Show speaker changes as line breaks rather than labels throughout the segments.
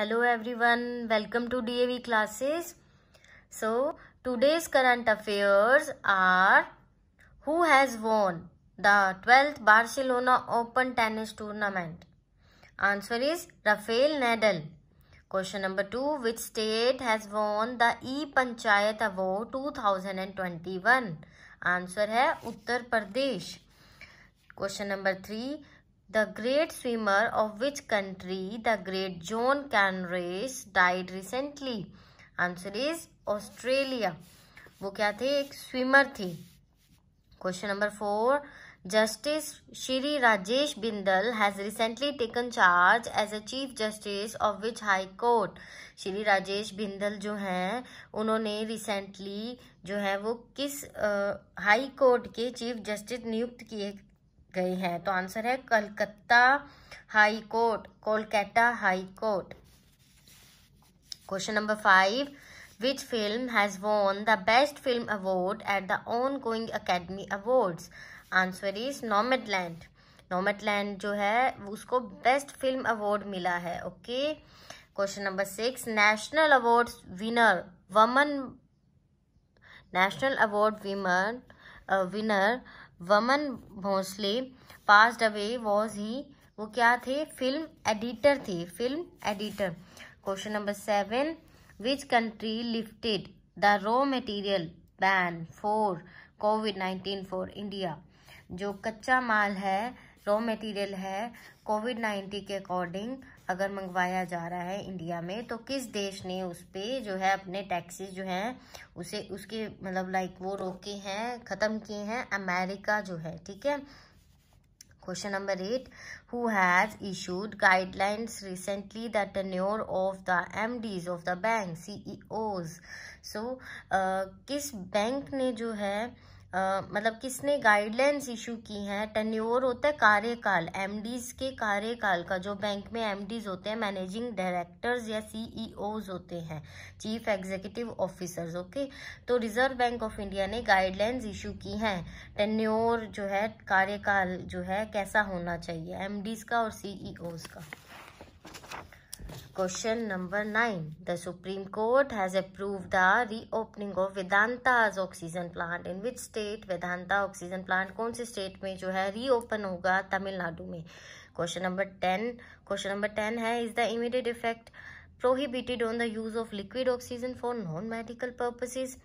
hello everyone welcome to D A V classes so today's current affairs are who has won the twelfth Barcelona open tennis tournament answer is Rafael Nadal question number two which state has won the e panchayat two thousand and twenty one answer है Uttar Pradesh question number three the great swimmer of which country the great John Konrads died recently answer is Australia वो क्या थे एक swimmer थी question number four justice Shri Rajesh Bindal has recently taken charge as a chief justice of which high court Shri Rajesh Bindal जो हैं उन्होंने recently जो है वो किस हाई uh, कोर्ट के चीफ जस्टिस नियुक्त किए गए हैं तो आंसर है Calcutta high court Kolkata high court question number five which film has won the best film award at the ongoing academy award answer is Nomadland नॉमेडलैंड जो है उसको बेस्ट फिल्म अवार्ड मिला है okay question number six national award winner Vaman नेशनल अवार्ड विमन winner Vaman Bhonsle pass away was he वो क्या थे फिल्म एडिटर थे film editor question number seven which country lifted the raw material ban for Covid nineteen for India जो कच्चा माल है रॉ मटेरियल है कोविड नाइन्टीन के अकॉर्डिंग अगर मंगवाया जा रहा है इंडिया में तो किस देश ने उस पर जो है अपने टैक्सेस जो हैं उसे उसके मतलब लाइक वो रोके हैं ख़त्म किए हैं अमेरिका जो है ठीक है question number eight who has issued guidelines recently the tenure of the MDs of the bank CEOs so किस बैंक ने जो है uh, आ, मतलब किसने गाइडलाइंस इशू की हैं टन्योर होता है कार्यकाल एमडीज के कार्यकाल का जो बैंक में एमडीज होते हैं मैनेजिंग डायरेक्टर्स या सीईओज e होते हैं चीफ एग्जीक्यूटिव ऑफिसर्स ओके तो रिजर्व बैंक ऑफ इंडिया ने गाइडलाइंस इशू की हैं टन्योर जो है कार्यकाल जो है कैसा होना चाहिए एम का और सीईओज e का question number nine the supreme court has approve the reopening of Vedanta's oxygen plant in which state Vedanta oxygen plant कौन से स्टेट में जो है रीओपन होगा तमिलनाडु में question number ten question number ten है is the immediate effect prohibited on the use of liquid oxygen for non medical purposes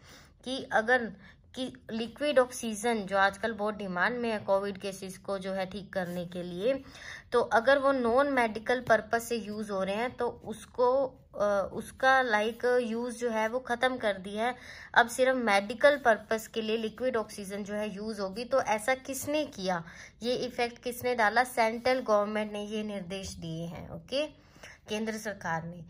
कि अगर कि लिक्विड ऑक्सीजन जो आजकल बहुत डिमांड में है कोविड केसेस को जो है ठीक करने के लिए तो अगर वो नॉन मेडिकल पर्पज से यूज हो रहे हैं तो उसको उसका लाइक यूज़ जो है वो ख़त्म कर दी है अब सिर्फ मेडिकल पर्पज़ के लिए लिक्विड ऑक्सीजन जो है यूज़ होगी तो ऐसा किसने किया ये इफ़ेक्ट किसने डाला सेंट्रल गवर्नमेंट ने ये निर्देश दिए हैं ओके केंद्र सरकार ने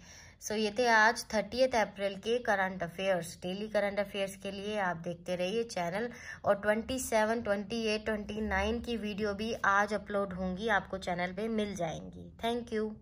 सो so, ये थे आज थर्टीथ अप्रैल के current affairs daily current affairs के लिए आप देखते रहिए चैनल और 27, 28, 29 की वीडियो भी आज अपलोड होंगी आपको चैनल पे मिल जाएंगी थैंक यू